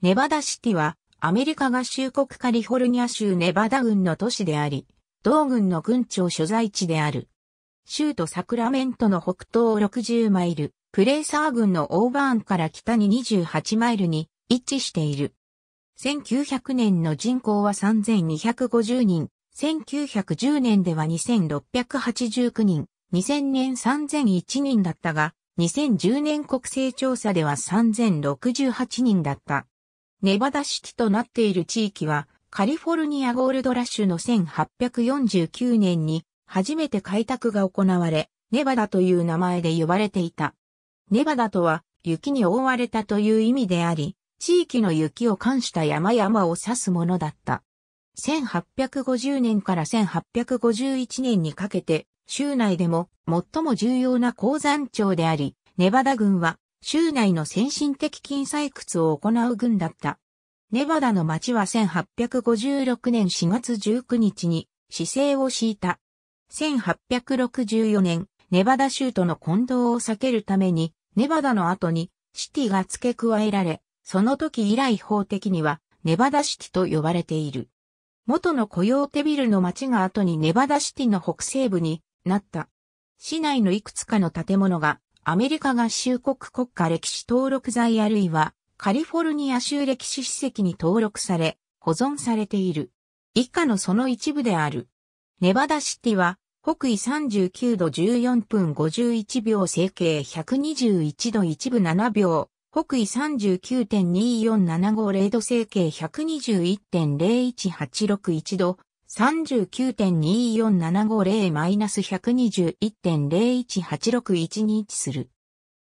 ネバダシティは、アメリカ合衆国カリフォルニア州ネバダ郡の都市であり、同郡の郡庁所在地である。州都サクラメントの北東60マイル、プレーサー郡のオーバーンから北に28マイルに位置している。1900年の人口は3250人、1910年では2689人、2000年3001人だったが、2010年国勢調査では3068人だった。ネバダシティとなっている地域は、カリフォルニアゴールドラッシュの1849年に初めて開拓が行われ、ネバダという名前で呼ばれていた。ネバダとは雪に覆われたという意味であり、地域の雪を冠した山々を指すものだった。1850年から1851年にかけて、州内でも最も重要な鉱山町であり、ネバダ郡は州内の先進的金採掘を行う軍だった。ネバダの町は1856年4月19日に市政を敷いた。1864年、ネバダ州との混同を避けるために、ネバダの後にシティが付け加えられ、その時以来法的にはネバダシティと呼ばれている。元の雇用手ビルの町が後にネバダシティの北西部になった。市内のいくつかの建物がアメリカ合衆国国家歴史登録財あるいはカリフォルニア州歴史史跡に登録され、保存されている。以下のその一部である。ネバダシティは、北緯39度14分51秒整形121度1部7秒、北緯39.24750度整形121.01861度、39.24750-121.01861に位置する。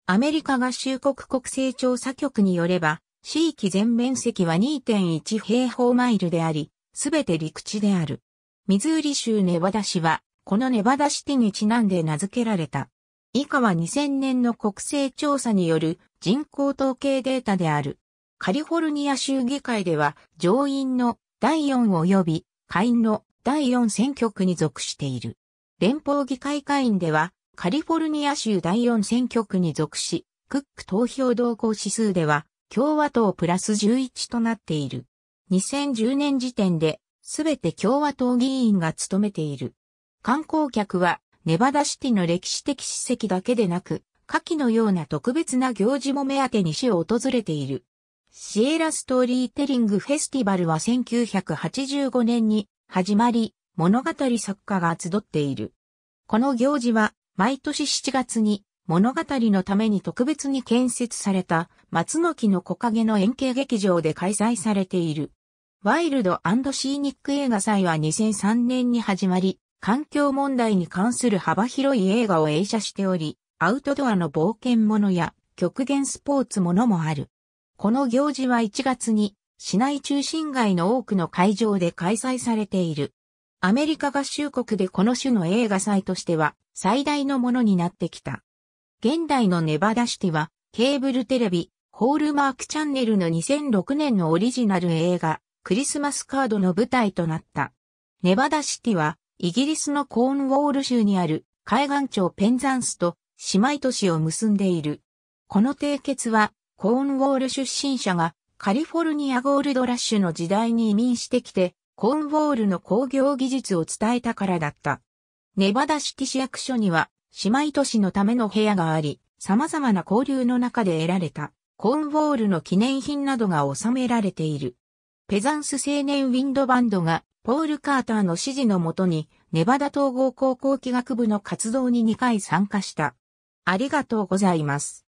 アメリカ合衆国国勢調査局によれば、地域全面積は2.1平方マイルであり、すべて陸地である。ミズーリ州ネバダ市は、このネバダシティにちなんで名付けられた。以下は2000年の国勢調査による人口統計データである。カリフォルニア州議会では上院の第4及び下院の第4選挙区に属している。連邦議会下院では、カリフォルニア州第4選挙区に属し、クック投票動向指数では、共和党プラス11となっている。2010年時点で、すべて共和党議員が務めている。観光客は、ネバダシティの歴史的史跡だけでなく、下記のような特別な行事も目当てに市を訪れている。シエラストーリーテリングフェスティバルは1985年に始まり、物語作家が集っている。この行事は毎年7月に物語のために特別に建設された松の木の木陰の円形劇場で開催されている。ワイルドシーニック映画祭は2003年に始まり、環境問題に関する幅広い映画を映写しており、アウトドアの冒険者や極限スポーツものもある。この行事は1月に市内中心街の多くの会場で開催されている。アメリカ合衆国でこの種の映画祭としては最大のものになってきた。現代のネバダシティはケーブルテレビ、ホールマークチャンネルの2006年のオリジナル映画、クリスマスカードの舞台となった。ネバダシティはイギリスのコーンウォール州にある海岸町ペンザンスと姉妹都市を結んでいる。この締結はコーンウォール出身者がカリフォルニアゴールドラッシュの時代に移民してきて、コーンウォールの工業技術を伝えたからだった。ネバダシティ市役所には姉妹都市のための部屋があり、様々な交流の中で得られたコーンウォールの記念品などが収められている。ペザンス青年ウィンドバンドがポール・カーターの指示のもとにネバダ統合高校器学部の活動に2回参加した。ありがとうございます。